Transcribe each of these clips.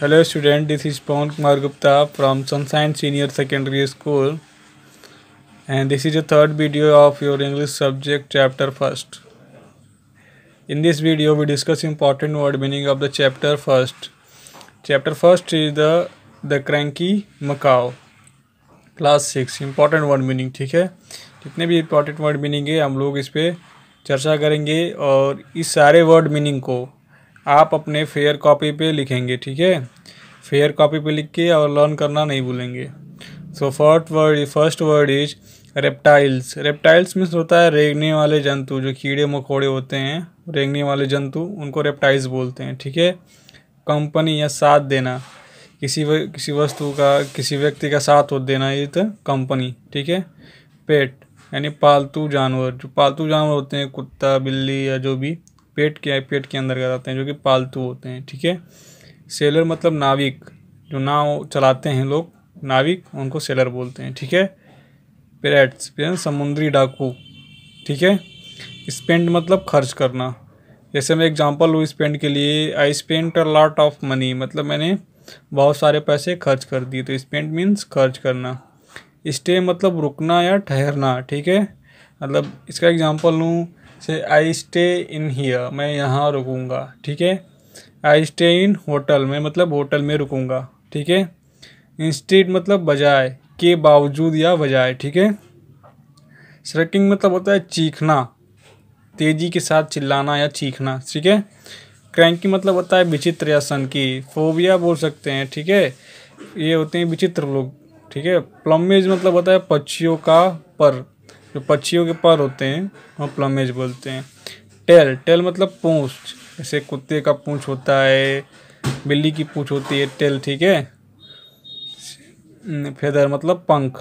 hello student this is Pawan Kumar Gupta from Sunshine Senior Secondary School and this is a third video of your English subject chapter first in this video we discuss important word meaning of the chapter first chapter first is the the Cranky Macaw class six important word meaning ठीक है जितने भी important word meaning है हम लोग इस पर चर्चा करेंगे और इस सारे वर्ड मीनिंग को आप अपने फेयर कॉपी पे लिखेंगे ठीक है फेयर कॉपी पे लिख के और लर्न करना नहीं भूलेंगे so first word first word is reptiles reptiles means होता है रेंगने वाले जंतु जो कीड़े मकोड़े होते हैं रेंगने वाले जंतु उनको रेप्टाइल्स बोलते हैं ठीक है कंपनी या साथ देना किसी व, किसी वस्तु का किसी व्यक्ति का साथ हो देना ये तो कंपनी ठीक है पेट यानी पालतू जानवर जो पालतू जानवर होते हैं कुत्ता बिल्ली या जो भी पेट के पेट के अंदर कराते हैं जो कि पालतू होते हैं ठीक है सेलर मतलब नाविक जो नाव चलाते हैं लोग नाविक उनको सेलर बोलते हैं ठीक है पेरेट्स पेरेंट समुद्री डाकू ठीक है स्पेंड मतलब खर्च करना जैसे मैं एग्जांपल हूँ स्पेंड के लिए I spent a lot of money मतलब मैंने बहुत सारे पैसे खर्च कर दिए तो स्पेंड मीन्स खर्च करना स्टे मतलब रुकना या ठहरना ठीक है मतलब इसका एग्जांपल लूँ से आई स्टे इन हीयर मैं यहाँ रुकूँगा ठीक है आई स्टे इन होटल मैं मतलब होटल में रुकूँगा ठीक है इंस्टीट मतलब बजाय के बावजूद या बजाय ठीक है स्ट्रकिंग मतलब होता है चीखना तेज़ी के साथ चिल्लाना या चीखना ठीक है क्रैंकी मतलब होता है विचित्र या सनकी फोबिया बोल सकते हैं ठीक है ये होते हैं विचित्र लोग ठीक है प्लमेज मतलब होता है पक्षियों का पर जो पक्षियों के पर होते हैं वह प्लमेज बोलते हैं टेल टेल मतलब पूछ जैसे कुत्ते का पूछ होता है बिल्ली की पूँछ होती है टेल ठीक है फेदर मतलब पंख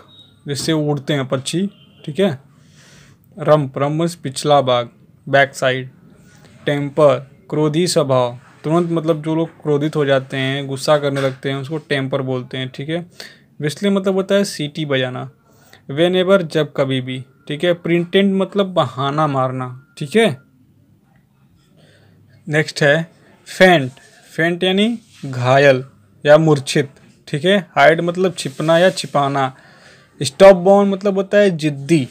जिससे उड़ते हैं पक्षी ठीक है रंप रम्प पिछला भाग बैक साइड टेम्पर क्रोधी स्वभाव तुरंत मतलब जो लोग क्रोधित हो जाते हैं गुस्सा करने लगते हैं उसको टेम्पर बोलते हैं ठीक है विस्ले मतलब होता है सीटी बजाना वेन एवर जब कभी भी ठीक है प्रिंटेंट मतलब बहाना मारना ठीक है नेक्स्ट है फेंट फेंट यानी घायल या मूर्छित ठीक है हाइड मतलब छिपना या छिपाना स्टॉप बॉन्ड मतलब होता है जिद्दी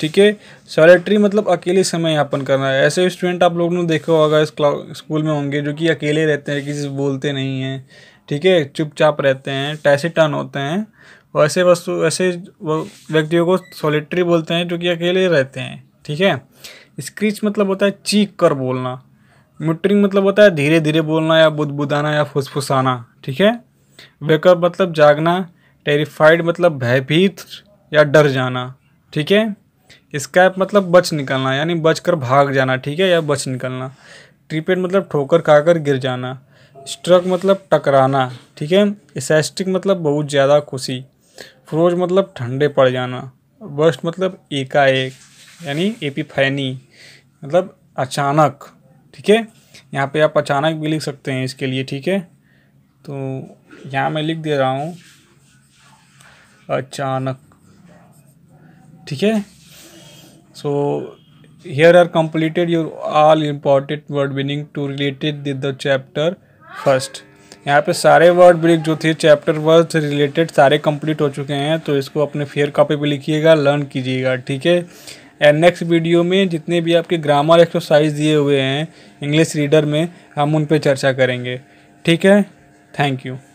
ठीक है सॉलिटरी मतलब अकेले समय यापन करना है ऐसे स्टूडेंट आप लोगों ने देखा होगा स्कूल में होंगे जो कि अकेले रहते हैं किसी से बोलते नहीं हैं ठीक है चुपचाप रहते हैं टैसिटन होते हैं और ऐसे वस्तु ऐसे व्यक्तियों को सॉलिटरी बोलते हैं जो कि अकेले रहते हैं ठीक है स्क्रीच मतलब होता है चीख कर बोलना मुटरिंग मतलब होता है धीरे धीरे बोलना या बुदबुदाना या फुसफुसाना ठीक है वेकअप मतलब जागना टेरिफाइड मतलब भयभीत या डर जाना ठीक है स्कैप मतलब बच निकलना यानी बच कर भाग जाना ठीक है या बच निकलना ट्रिपेड मतलब ठोकर खाकर गिर जाना स्ट्रक मतलब टकराना ठीक है इसेस्टिक मतलब बहुत ज़्यादा खुशी फ्रोज मतलब ठंडे पड़ जाना बस्ट मतलब एकाएक यानी एपिफैनी मतलब अचानक ठीक है यहाँ पे आप अचानक भी लिख सकते हैं इसके लिए ठीक है तो यहाँ मैं लिख दे रहा हूँ अचानक ठीक है so here are completed your all important word meaning to related the chapter first यहाँ पे सारे वर्ड ब्रिक जो थे चैप्टर वर्ड से रिलेटेड सारे कंप्लीट हो चुके हैं तो इसको अपने फेयर कॉपी पे लिखिएगा लर्न कीजिएगा ठीक है एंड नेक्स्ट वीडियो में जितने भी आपके ग्रामर एक्सरसाइज दिए हुए हैं इंग्लिश रीडर में हम उन पर चर्चा करेंगे ठीक है थैंक यू